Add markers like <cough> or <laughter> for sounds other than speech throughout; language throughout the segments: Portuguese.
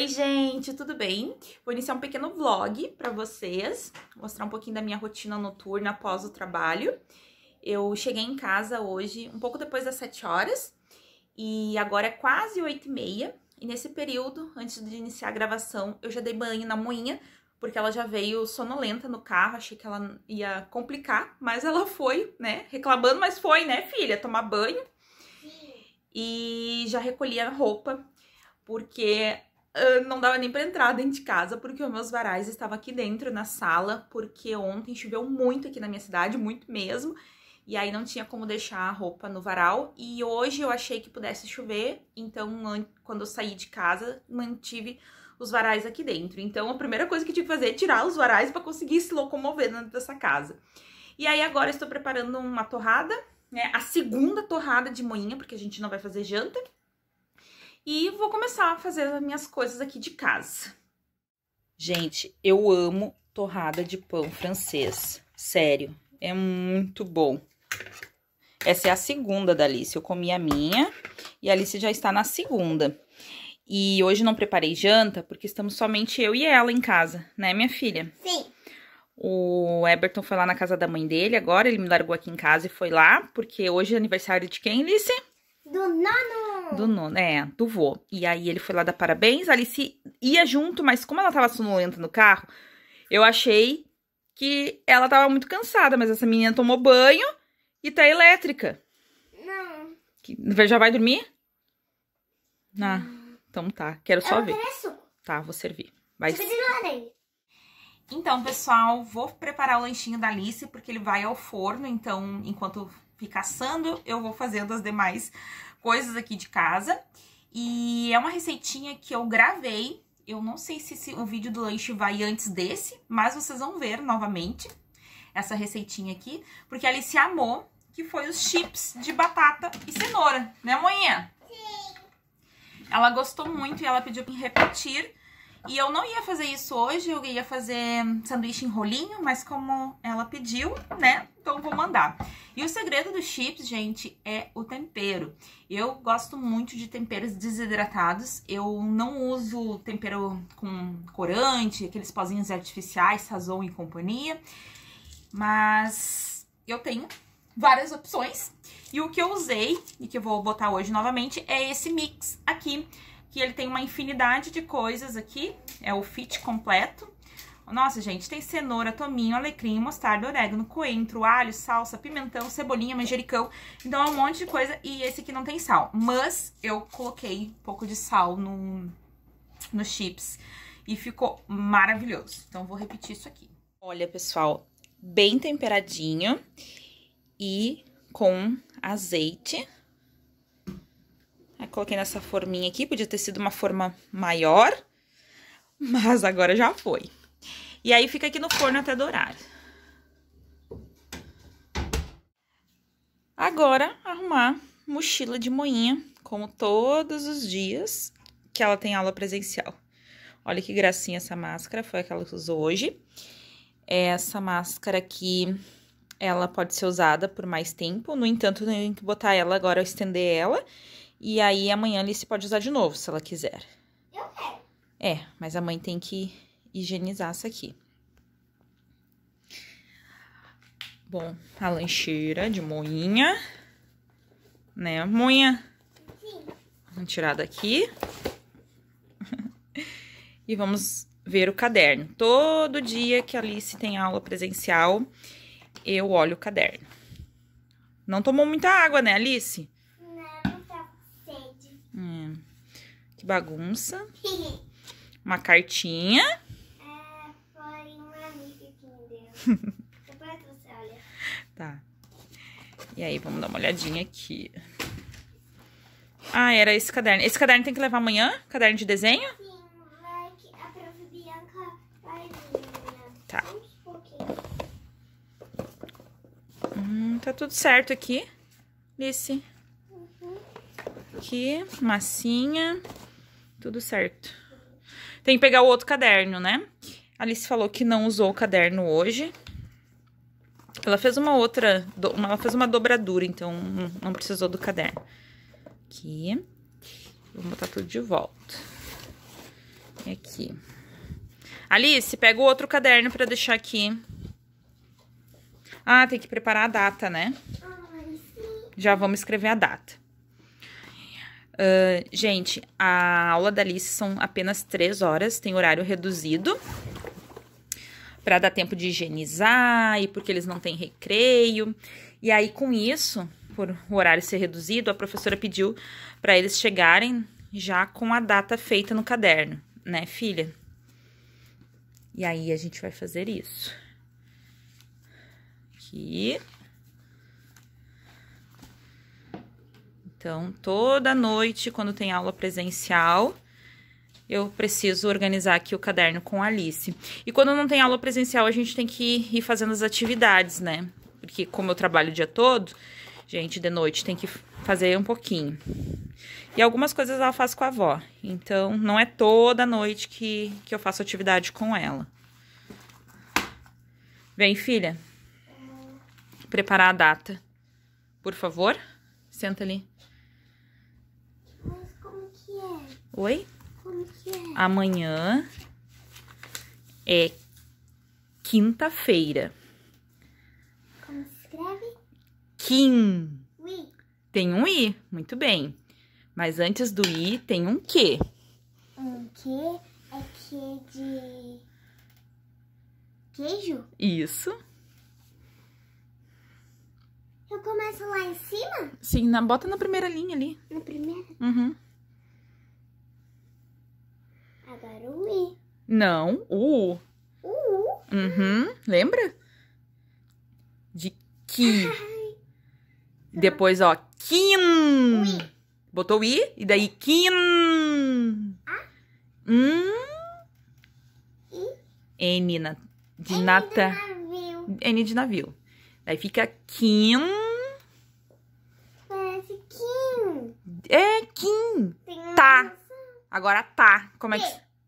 Oi, gente, tudo bem? Vou iniciar um pequeno vlog para vocês, mostrar um pouquinho da minha rotina noturna após o trabalho. Eu cheguei em casa hoje um pouco depois das 7 horas e agora é quase 8 e meia. E nesse período, antes de iniciar a gravação, eu já dei banho na moinha, porque ela já veio sonolenta no carro, achei que ela ia complicar, mas ela foi, né? Reclamando, mas foi, né, filha? Tomar banho. E já recolhi a roupa, porque não dava nem para entrar dentro de casa, porque os meus varais estavam aqui dentro, na sala, porque ontem choveu muito aqui na minha cidade, muito mesmo. E aí não tinha como deixar a roupa no varal. E hoje eu achei que pudesse chover, então quando eu saí de casa, mantive os varais aqui dentro. Então a primeira coisa que eu tive que fazer é tirar os varais para conseguir se locomover dentro dessa casa. E aí agora estou preparando uma torrada, né? A segunda torrada de moinha, porque a gente não vai fazer janta e vou começar a fazer as minhas coisas aqui de casa. Gente, eu amo torrada de pão francês, sério, é muito bom. Essa é a segunda da Alice, eu comi a minha e a Alice já está na segunda. E hoje não preparei janta porque estamos somente eu e ela em casa, né minha filha? Sim. O Eberton foi lá na casa da mãe dele agora, ele me largou aqui em casa e foi lá, porque hoje é aniversário de quem, Alice? Do nono do nono, é, do vô. E aí ele foi lá dar parabéns, a Alice ia junto, mas como ela tava sonolenta no carro, eu achei que ela tava muito cansada, mas essa menina tomou banho e tá elétrica. Não. Que, já vai dormir? Ah, então tá, quero só eu ver. Tá, vou servir. Vai. Então, pessoal, vou preparar o lanchinho da Alice, porque ele vai ao forno, então, enquanto fica assando, eu vou fazendo as demais coisas aqui de casa. E é uma receitinha que eu gravei. Eu não sei se, se o vídeo do lanche vai antes desse, mas vocês vão ver novamente essa receitinha aqui, porque a Alice amou, que foi os chips de batata e cenoura, né, manhã? Sim. Ela gostou muito e ela pediu para repetir, e eu não ia fazer isso hoje, eu ia fazer sanduíche em rolinho, mas como ela pediu, né, então vou mandar. E o segredo dos chips, gente, é o tempero. Eu gosto muito de temperos desidratados, eu não uso tempero com corante, aqueles pozinhos artificiais, sazon e companhia, mas eu tenho várias opções. E o que eu usei, e que eu vou botar hoje novamente, é esse mix aqui, que ele tem uma infinidade de coisas aqui, é o fit completo. Nossa, gente, tem cenoura, tominho, alecrim, mostarda, orégano, coentro, alho, salsa, pimentão, cebolinha, manjericão. Então, é um monte de coisa. E esse aqui não tem sal. Mas eu coloquei um pouco de sal no, no chips. E ficou maravilhoso. Então, vou repetir isso aqui. Olha, pessoal, bem temperadinho. E com azeite Aí é, coloquei nessa forminha aqui, podia ter sido uma forma maior, mas agora já foi. E aí fica aqui no forno até dourar. Agora, arrumar mochila de moinha, como todos os dias que ela tem aula presencial. Olha que gracinha essa máscara, foi aquela que usou hoje. Essa máscara aqui, ela pode ser usada por mais tempo, no entanto, eu tenho que botar ela agora, estender ela e aí amanhã a Alice pode usar de novo, se ela quiser. Eu quero. É, mas a mãe tem que higienizar essa aqui. Bom, a lancheira de moinha. Né, moinha? Sim. Vamos tirar daqui. <laughs> e vamos ver o caderno. Todo dia que a Alice tem aula presencial, eu olho o caderno. Não tomou muita água, né, Alice? bagunça. <laughs> Uma cartinha. É, foi uma amiga que me deu. Depois você olha. Tá. E aí, vamos dar uma olhadinha aqui. Ah, era esse caderno. Esse caderno tem que levar amanhã? Caderno de desenho? Sim, vai que a prof. Bianca vai né? Tá. Hum, tá tudo certo aqui, Lice. Uhum. Aqui, massinha. Tudo certo. Tem que pegar o outro caderno, né? Alice falou que não usou o caderno hoje. Ela fez uma outra, ela fez uma dobradura, então não precisou do caderno. Aqui. Vou botar tudo de volta. E aqui. Alice, pega o outro caderno pra deixar aqui. Ah, tem que preparar a data, né? Ah, Já vamos escrever a data. Uh, gente, a aula da Alice são apenas três horas, tem horário reduzido para dar tempo de higienizar e porque eles não têm recreio. E aí, com isso, por o horário ser reduzido, a professora pediu para eles chegarem já com a data feita no caderno, né, filha? E aí a gente vai fazer isso. Aqui. Então, toda noite, quando tem aula presencial, eu preciso organizar aqui o caderno com a Alice. E quando não tem aula presencial, a gente tem que ir fazendo as atividades, né? Porque como eu trabalho o dia todo, gente, de noite tem que fazer um pouquinho. E algumas coisas ela faz com a avó. Então, não é toda noite que, que eu faço atividade com ela. Vem, filha. Preparar a data. Por favor, senta ali. Oi? Como que é? Amanhã é quinta-feira. Como se escreve? Kim. Ui. Tem um i, muito bem. Mas antes do i tem um que. Um que é que de queijo? Isso. Eu começo lá em cima? Sim, na, bota na primeira linha ali. Na primeira? Uhum. Agora o I. Não, o U. O U? Uhum, lembra? De que. Depois, ó, kin. Ui. Botou I e daí kin. Ah. Hum. I. N na, de N nata. N de navio. Aí fica Kim. Parece Kim. É Kim. Tem tá. Agora tá. Como é que...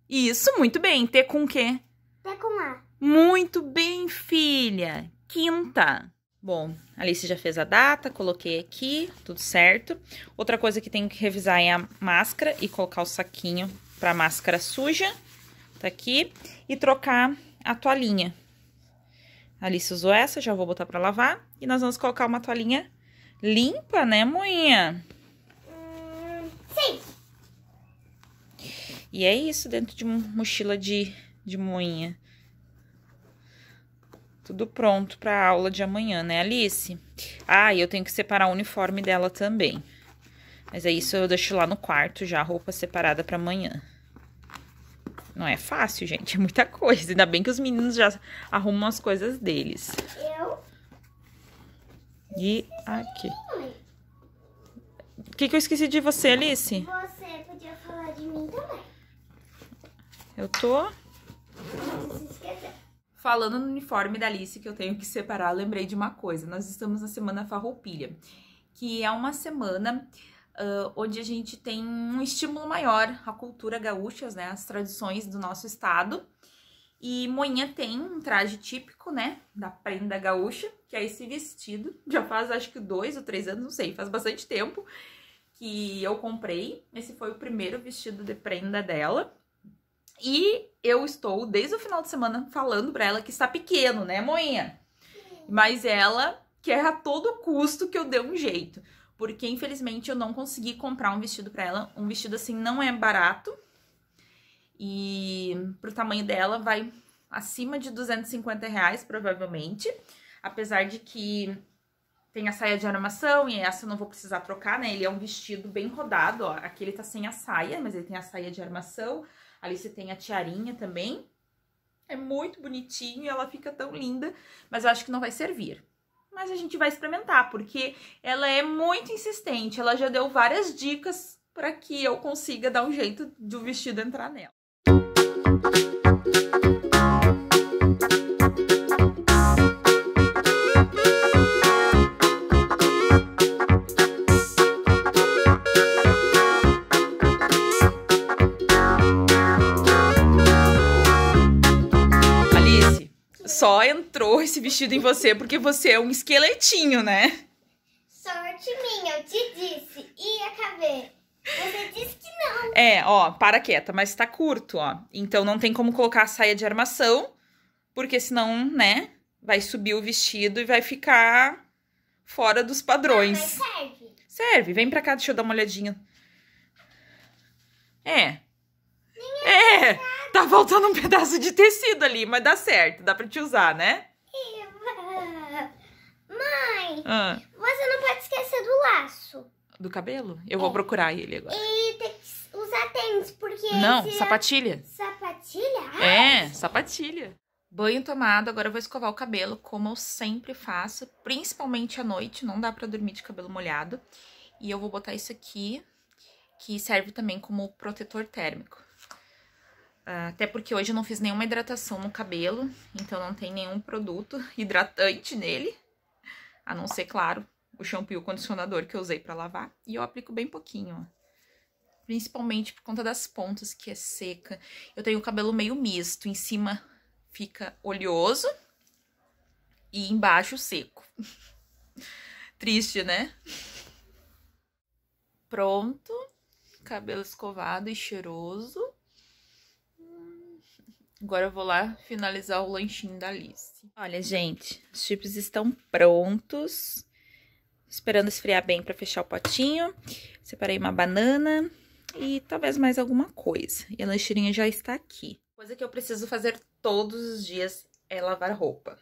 Isso, muito bem. T com o quê? T com A. Muito bem, filha. Quinta. Bom, Alice já fez a data, coloquei aqui, tudo certo. Outra coisa que tenho que revisar é a máscara e colocar o saquinho para máscara suja. Tá aqui. E trocar a toalhinha. A Alice usou essa, já vou botar para lavar. E nós vamos colocar uma toalhinha limpa, né, moinha? E é isso dentro de uma mochila de, de moinha. Tudo pronto para a aula de amanhã, né, Alice? Ah, e eu tenho que separar o uniforme dela também. Mas é isso, eu deixo lá no quarto já a roupa separada para amanhã. Não é fácil, gente, <laughs> é muita coisa. Ainda bem que os meninos já arrumam as coisas deles. Eu? E aqui. O que, que eu esqueci de você, Alice? Você podia falar de mim também. Eu tô Falando no uniforme da Alice que eu tenho que separar, lembrei de uma coisa. Nós estamos na semana Farroupilha, que é uma semana uh, onde a gente tem um estímulo maior à cultura gaúcha, né, às tradições do nosso estado. E Moinha tem um traje típico, né, da prenda gaúcha, que é esse vestido. Já faz acho que dois ou três anos, não sei, faz bastante tempo que eu comprei. Esse foi o primeiro vestido de prenda dela. E eu estou desde o final de semana falando para ela que está pequeno, né, moinha? Mas ela quer a todo custo que eu dê um jeito, porque infelizmente eu não consegui comprar um vestido para ela. Um vestido assim não é barato. E pro tamanho dela vai acima de 250 reais, provavelmente. Apesar de que tem a saia de armação e essa eu não vou precisar trocar, né? Ele é um vestido bem rodado, ó. Aqui ele tá sem a saia, mas ele tem a saia de armação. Ali você tem a tiarinha também. É muito bonitinho e ela fica tão linda, mas eu acho que não vai servir. Mas a gente vai experimentar, porque ela é muito insistente. Ela já deu várias dicas para que eu consiga dar um jeito do vestido entrar nela. só entrou esse vestido em você porque você é um esqueletinho, né? Sorte minha, eu te disse. Ia caber. Você disse que não. É, ó, para quieta, mas tá curto, ó. Então não tem como colocar a saia de armação, porque senão, né, vai subir o vestido e vai ficar fora dos padrões. Ah, mas serve. Serve, vem pra cá, deixa eu dar uma olhadinha. É, é, tá faltando um pedaço de tecido ali, mas dá certo, dá pra te usar, né? Mãe, ah. você não pode esquecer do laço. Do cabelo? Eu é. vou procurar ele agora. E tem que usar tênis, porque... Não, é sapatilha. Sapatilha? Ah, é, é, sapatilha. Banho tomado, agora eu vou escovar o cabelo, como eu sempre faço, principalmente à noite, não dá pra dormir de cabelo molhado. E eu vou botar isso aqui, que serve também como protetor térmico. Ah, até porque hoje eu não fiz nenhuma hidratação no cabelo, então não tem nenhum produto hidratante nele. A não ser, claro, o shampoo e o condicionador que eu usei para lavar. E eu aplico bem pouquinho, ó. Principalmente por conta das pontas, que é seca. Eu tenho o cabelo meio misto. Em cima fica oleoso e embaixo seco. <laughs> Triste, né? Pronto. Cabelo escovado e cheiroso. Agora eu vou lá finalizar o lanchinho da Alice. Olha, gente, os chips estão prontos. Esperando esfriar bem para fechar o potinho. Separei uma banana e talvez mais alguma coisa. E a lancheirinha já está aqui. Coisa que eu preciso fazer todos os dias é lavar roupa.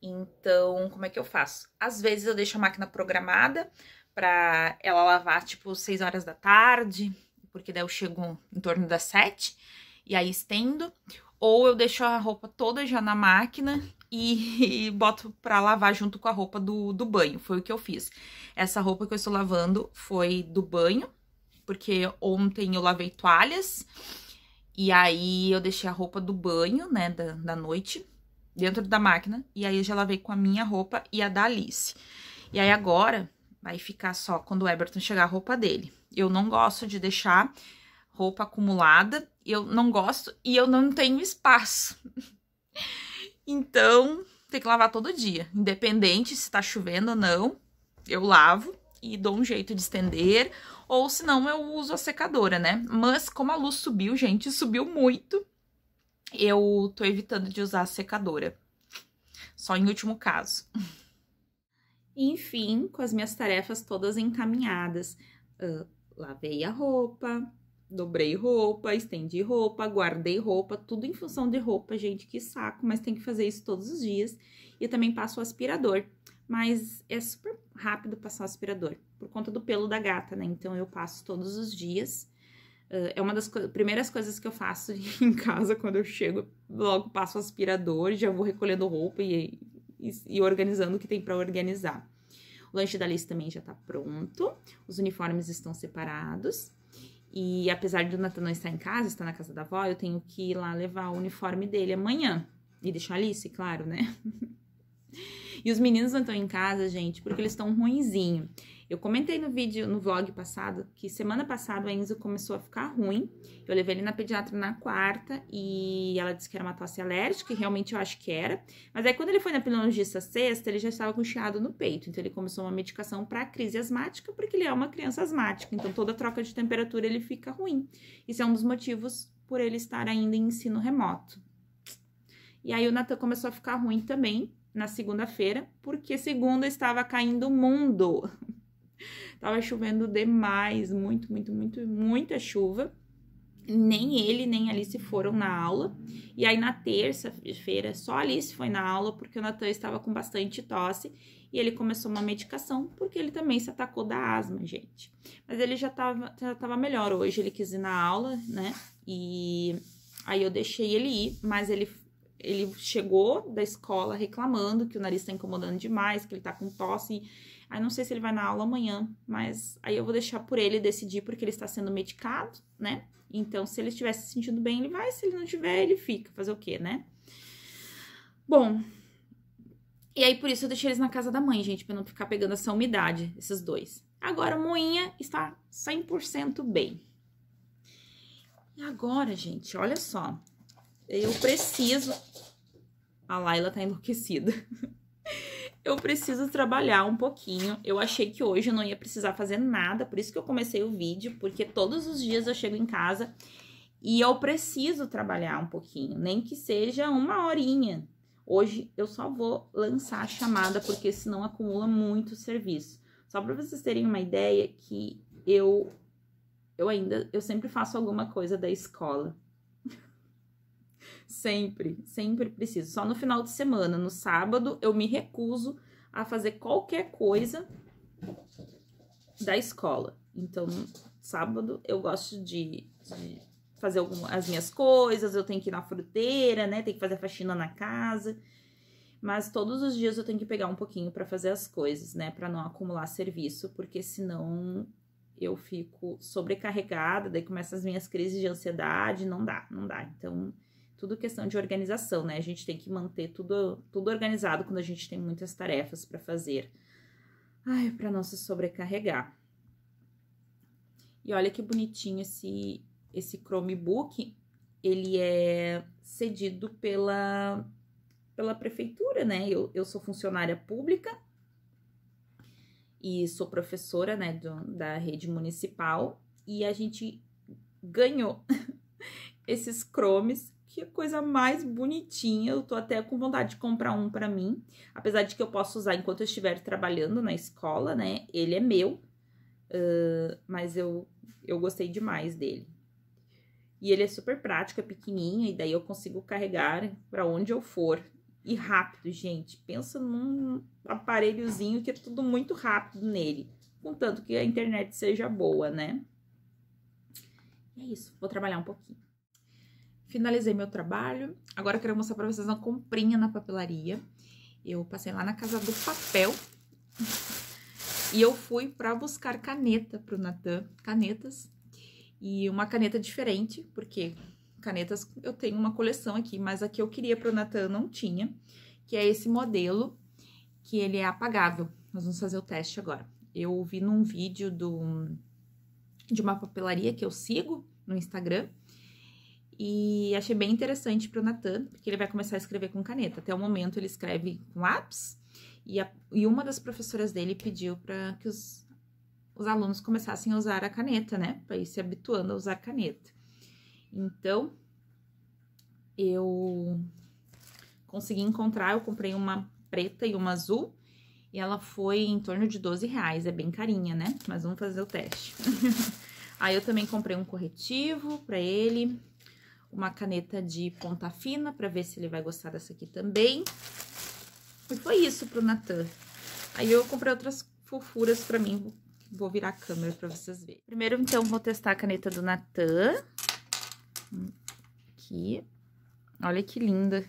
Então, como é que eu faço? Às vezes eu deixo a máquina programada para ela lavar tipo 6 horas da tarde, porque daí eu chego em torno das 7 e aí estendo, ou eu deixo a roupa toda já na máquina e, <laughs> e boto para lavar junto com a roupa do, do banho. Foi o que eu fiz. Essa roupa que eu estou lavando foi do banho, porque ontem eu lavei toalhas e aí eu deixei a roupa do banho, né, da, da noite, dentro da máquina. E aí eu já lavei com a minha roupa e a da Alice. E aí agora vai ficar só quando o Everton chegar a roupa dele. Eu não gosto de deixar roupa acumulada, eu não gosto e eu não tenho espaço. <laughs> então, tem que lavar todo dia, independente se tá chovendo ou não, eu lavo e dou um jeito de estender, ou se não eu uso a secadora, né? Mas como a luz subiu, gente, subiu muito, eu tô evitando de usar a secadora. Só em último caso. <laughs> Enfim, com as minhas tarefas todas encaminhadas, uh, lavei a roupa, Dobrei roupa, estendi roupa, guardei roupa, tudo em função de roupa, gente, que saco, mas tem que fazer isso todos os dias. E também passo o aspirador, mas é super rápido passar o aspirador, por conta do pelo da gata, né? Então eu passo todos os dias. Ah, é uma das co primeiras coisas que eu faço <laughs> em casa quando eu chego, logo passo o aspirador, já vou recolhendo roupa e, e, e organizando o que tem para organizar. O lanche da Liz também já tá pronto, os uniformes estão separados. E apesar do Nathan não estar em casa, estar na casa da avó, eu tenho que ir lá levar o uniforme dele amanhã. E deixar a Alice, claro, né? <laughs> e os meninos não estão em casa, gente, porque eles estão ruinzinho. Eu comentei no vídeo, no vlog passado, que semana passada a Enzo começou a ficar ruim. Eu levei ele na pediatra na quarta e ela disse que era uma tosse alérgica, e realmente eu acho que era. Mas aí quando ele foi na pneumologista sexta, ele já estava com chiado no peito. Então ele começou uma medicação para crise asmática, porque ele é uma criança asmática. Então toda troca de temperatura ele fica ruim. Isso é um dos motivos por ele estar ainda em ensino remoto. E aí o Natan começou a ficar ruim também na segunda-feira, porque segunda estava caindo o mundo. <laughs> Tava chovendo demais, muito, muito, muito, muita chuva. Nem ele, nem Alice foram na aula. E aí, na terça-feira, só Alice foi na aula, porque o Natan estava com bastante tosse. E ele começou uma medicação, porque ele também se atacou da asma, gente. Mas ele já tava, já tava melhor hoje, ele quis ir na aula, né? E aí eu deixei ele ir, mas ele ele chegou da escola reclamando que o nariz está incomodando demais, que ele está com tosse Aí não sei se ele vai na aula amanhã, mas aí eu vou deixar por ele decidir porque ele está sendo medicado, né? Então, se ele estiver se sentindo bem, ele vai, se ele não tiver, ele fica. Fazer o quê, né? Bom, e aí por isso eu deixei eles na casa da mãe, gente, para não ficar pegando essa umidade, esses dois. Agora a Moinha está 100% bem. E agora, gente, olha só. Eu preciso. A Laila tá enlouquecida. <laughs> eu preciso trabalhar um pouquinho. Eu achei que hoje eu não ia precisar fazer nada, por isso que eu comecei o vídeo, porque todos os dias eu chego em casa e eu preciso trabalhar um pouquinho, nem que seja uma horinha. Hoje eu só vou lançar a chamada, porque senão acumula muito serviço. Só para vocês terem uma ideia que eu eu ainda eu sempre faço alguma coisa da escola. Sempre, sempre preciso. Só no final de semana, no sábado, eu me recuso a fazer qualquer coisa da escola. Então, sábado eu gosto de, de fazer algumas, as minhas coisas, eu tenho que ir na fruteira, né? Tenho que fazer faxina na casa. Mas todos os dias eu tenho que pegar um pouquinho para fazer as coisas, né? Para não acumular serviço, porque senão eu fico sobrecarregada, daí começam as minhas crises de ansiedade, não dá, não dá. Então, tudo questão de organização, né? A gente tem que manter tudo, tudo organizado quando a gente tem muitas tarefas para fazer. Ai, para não se sobrecarregar. E olha que bonitinho esse esse Chromebook, ele é cedido pela pela prefeitura, né? Eu, eu sou funcionária pública e sou professora, né, do, da rede municipal e a gente ganhou <laughs> esses Chrome's que coisa mais bonitinha. Eu tô até com vontade de comprar um para mim. Apesar de que eu posso usar enquanto eu estiver trabalhando na escola, né? Ele é meu. Uh, mas eu, eu gostei demais dele. E ele é super prático, é pequenininho, e daí eu consigo carregar para onde eu for. E rápido, gente. Pensa num aparelhozinho que é tudo muito rápido nele. Contanto que a internet seja boa, né? E é isso, vou trabalhar um pouquinho. Finalizei meu trabalho. Agora eu quero mostrar pra vocês uma comprinha na papelaria. Eu passei lá na Casa do Papel. <laughs> E eu fui para buscar caneta pro Natan, canetas. E uma caneta diferente, porque canetas eu tenho uma coleção aqui, mas a que eu queria pro Natan não tinha, que é esse modelo, que ele é apagável. Nós vamos fazer o teste agora. Eu vi num vídeo do, de uma papelaria que eu sigo no Instagram, e achei bem interessante para o Natan, porque ele vai começar a escrever com caneta. Até o momento ele escreve com lápis, e, a, e uma das professoras dele pediu para que os, os alunos começassem a usar a caneta, né? Para ir se habituando a usar caneta. Então, eu consegui encontrar, eu comprei uma preta e uma azul, e ela foi em torno de 12 reais, é bem carinha, né? Mas vamos fazer o teste. <laughs> Aí eu também comprei um corretivo para ele, uma caneta de ponta fina para ver se ele vai gostar dessa aqui também. E foi isso pro Natan. Aí eu comprei outras fofuras para mim, vou virar a câmera para vocês verem. Primeiro, então, vou testar a caneta do Natan. Aqui. Olha que linda.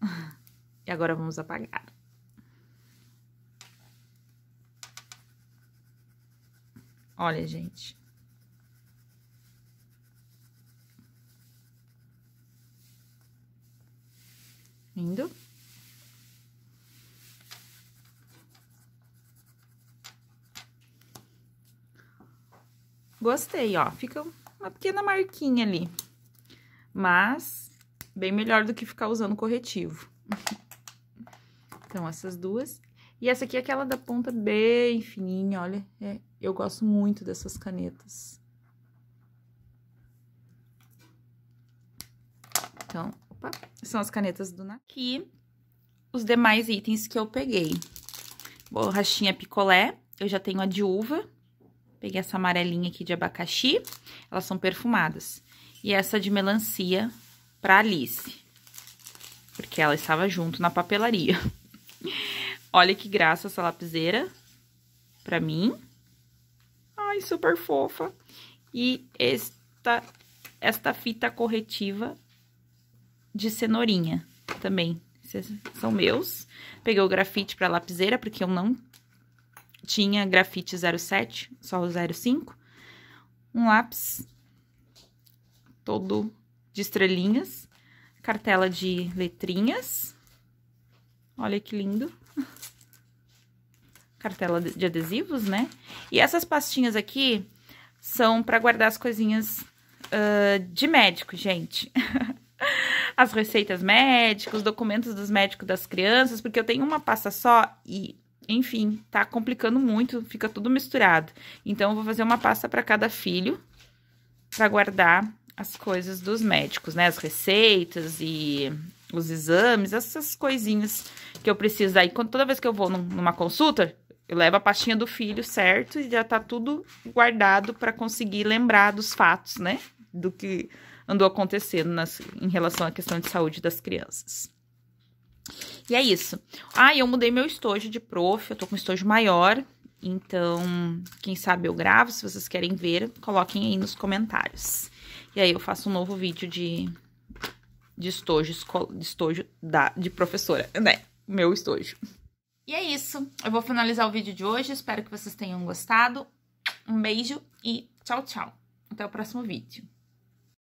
<laughs> E agora vamos apagar. Olha, gente. Lindo. Gostei, ó. Fica uma pequena marquinha ali. Mas, bem melhor do que ficar usando corretivo. <laughs> Então, essas duas. E essa aqui é aquela da ponta bem fininha, olha. É, eu gosto muito dessas canetas. Então, são as canetas do Naqui. Os demais itens que eu peguei. Borrachinha picolé, eu já tenho a de uva. Peguei essa amarelinha aqui de abacaxi, elas são perfumadas. E essa de melancia pra Alice, porque ela estava junto na papelaria. <laughs> Olha que graça essa lapiseira pra mim. Ai, super fofa. E esta, esta fita corretiva de cenourinha também. Esses são meus. Peguei o grafite para lapiseira, porque eu não tinha grafite 07, só o 05. Um lápis todo de estrelinhas. Cartela de letrinhas. Olha que lindo. <laughs> Cartela de adesivos, né? E essas pastinhas aqui são para guardar as coisinhas uh, de médico, gente. <laughs> as receitas médicas, os documentos dos médicos das crianças, porque eu tenho uma pasta só e enfim, tá complicando muito, fica tudo misturado. Então, eu vou fazer uma pasta para cada filho, para guardar as coisas dos médicos, né? As receitas e os exames, essas coisinhas que eu preciso. Aí, quando, toda vez que eu vou numa consulta, eu levo a pastinha do filho, certo? E já tá tudo guardado para conseguir lembrar dos fatos, né? Do que andou acontecendo nas, em relação à questão de saúde das crianças. E é isso. Ah, eu mudei meu estojo de prof, eu tô com um estojo maior, então, quem sabe eu gravo, se vocês querem ver, coloquem aí nos comentários. E aí eu faço um novo vídeo de, de estojo, de, estojo da, de professora, né? Meu estojo. E é isso. Eu vou finalizar o vídeo de hoje. Espero que vocês tenham gostado. Um beijo e tchau, tchau. Até o próximo vídeo.